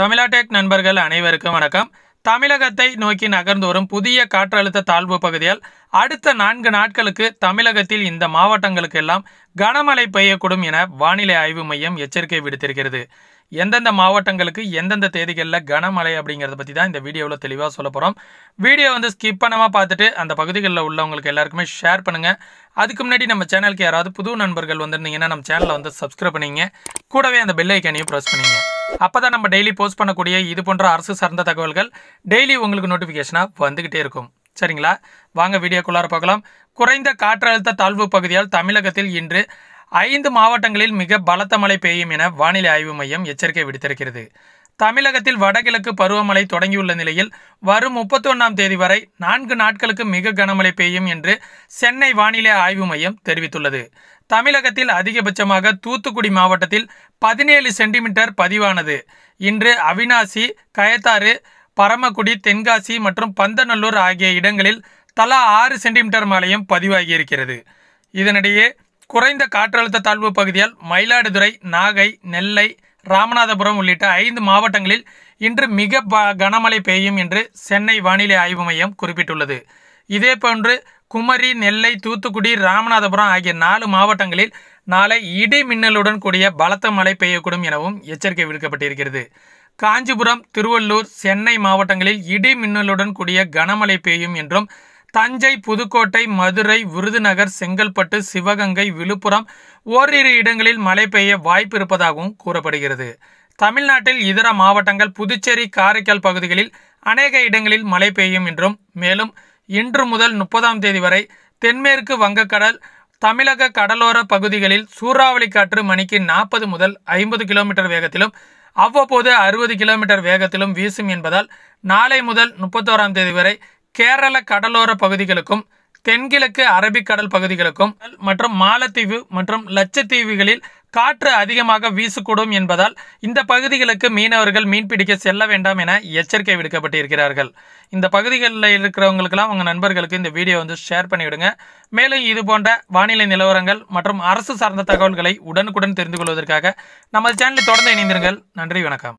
தமிழாடெக் நண்பர்கள் அனைவருக்கும் வணக்கம் தமிழகத்தை நோக்கி நகர்ந்து வரும் புதிய காற்றழுத்த தாழ்வு பகுதியால் அடுத்த நான்கு நாட்களுக்கு தமிழகத்தில் இந்த மாவட்டங்களுக்கெல்லாம் கனமழை பெய்யக்கூடும் என வானிலை ஆய்வு மையம் எச்சரிக்கை விடுத்திருக்கிறது எந்தெந்த மாவட்டங்களுக்கு எந்தெந்த தேதிகளில் கனமழை அப்படிங்கிறத பற்றி தான் இந்த வீடியோவில் தெளிவாக சொல்ல போகிறோம் வீடியோ வந்து ஸ்கிப் பண்ணாமல் பார்த்துட்டு அந்த பகுதிகளில் உள்ளவங்களுக்கு எல்லாருக்குமே ஷேர் பண்ணுங்கள் அதுக்கு முன்னாடி நம்ம சேனலுக்கு யாராவது புது நண்பர்கள் வந்திருந்தீங்கன்னா நம்ம சேனலை வந்து சப்ஸ்கிரைப் பண்ணிங்க கூடவே அந்த பெல் ஐக்கானையும் ப்ரெஸ் பண்ணிங்க அப்பதான் நம்ம டெய்லி போஸ்ட் பண்ணக்கூடிய இது போன்ற அரசு சார்ந்த தகவல்கள் டெய்லி உங்களுக்கு நோட்டிபிகேஷனாக வந்துகிட்டே இருக்கும் சரிங்களா வாங்க வீடியோக்குள்ளார பார்க்கலாம் குறைந்த காற்றழுத்த தாழ்வு பகுதியால் தமிழகத்தில் இன்று ஐந்து மாவட்டங்களில் மிக பலத்த மழை பெய்யும் என வானிலை ஆய்வு மையம் எச்சரிக்கை விடுத்திருக்கிறது தமிழகத்தில் வடகிழக்கு பருவமழை தொடங்கியுள்ள நிலையில் வரும் முப்பத்தொன்னாம் தேதி வரை நான்கு நாட்களுக்கு மிக கனமழை பெய்யும் என்று சென்னை வானிலை ஆய்வு மையம் தெரிவித்துள்ளது தமிழகத்தில் அதிகபட்சமாக தூத்துக்குடி மாவட்டத்தில் பதினேழு சென்டிமீட்டர் பதிவானது இன்று அவினாசி கயத்தாறு பரமக்குடி தென்காசி மற்றும் பந்தநல்லூர் ஆகிய இடங்களில் தலா ஆறு சென்டிமீட்டர் மழையும் பதிவாகியிருக்கிறது இதனிடையே குறைந்த காற்றழுத்த தாழ்வு பகுதியால் மயிலாடுதுறை நாகை நெல்லை ராமநாதபுரம் உள்ளிட்ட ஐந்து மாவட்டங்களில் இன்று மிக கனமழை பெய்யும் என்று சென்னை வானிலை ஆய்வு மையம் குறிப்பிட்டுள்ளது இதேபோன்று குமரி நெல்லை தூத்துக்குடி ராமநாதபுரம் ஆகிய நாலு மாவட்டங்களில் நாளை இடி மின்னலுடன் கூடிய பலத்த மழை பெய்யக்கூடும் எனவும் எச்சரிக்கை விடுக்கப்பட்டிருக்கிறது காஞ்சிபுரம் திருவள்ளூர் சென்னை மாவட்டங்களில் இடி மின்னலுடன் கூடிய கனமழை பெய்யும் என்றும் தஞ்சை புதுக்கோட்டை மதுரை விருதுநகர் செங்கல்பட்டு சிவகங்கை விழுப்புரம் ஓரிரு இடங்களில் மழை பெய்ய வாய்ப்பு இருப்பதாகவும் கூறப்படுகிறது தமிழ்நாட்டில் இதர மாவட்டங்கள் புதுச்சேரி காரைக்கால் பகுதிகளில் அநேக இடங்களில் மழை பெய்யும் என்றும் மேலும் இன்று முதல் முப்பதாம் தேதி வரை தென்மேற்கு வங்கக்கடல் தமிழக கடலோர பகுதிகளில் சூறாவளி காற்று மணிக்கு நாற்பது முதல் ஐம்பது கிலோமீட்டர் வேகத்திலும் அவ்வப்போது அறுபது கிலோமீட்டர் வேகத்திலும் வீசும் என்பதால் நாளை முதல் முப்பத்தோராம் தேதி வரை கேரள கடலோர பகுதிகளுக்கும் தென்கிழக்கு அரபிக்கடல் பகுதிகளுக்கும் மற்றும் மாலத்தீவு மற்றும் லட்சத்தீவுகளில் காற்று அதிகமாக வீசக்கூடும் என்பதால் இந்த பகுதிகளுக்கு மீனவர்கள் மீன்பிடிக்க செல்ல வேண்டாம் என எச்சரிக்கை விடுக்கப்பட்டிருக்கிறார்கள் இந்த பகுதிகளில் இருக்கிறவங்களுக்கெல்லாம் உங்கள் நண்பர்களுக்கு இந்த வீடியோ வந்து ஷேர் பண்ணிவிடுங்க மேலும் இது போன்ற வானிலை நிலவரங்கள் மற்றும் அரசு சார்ந்த தகவல்களை உடனுக்குடன் தெரிந்து கொள்வதற்காக நமது சேனலை தொடர்ந்து இணைந்திருங்கள் நன்றி வணக்கம்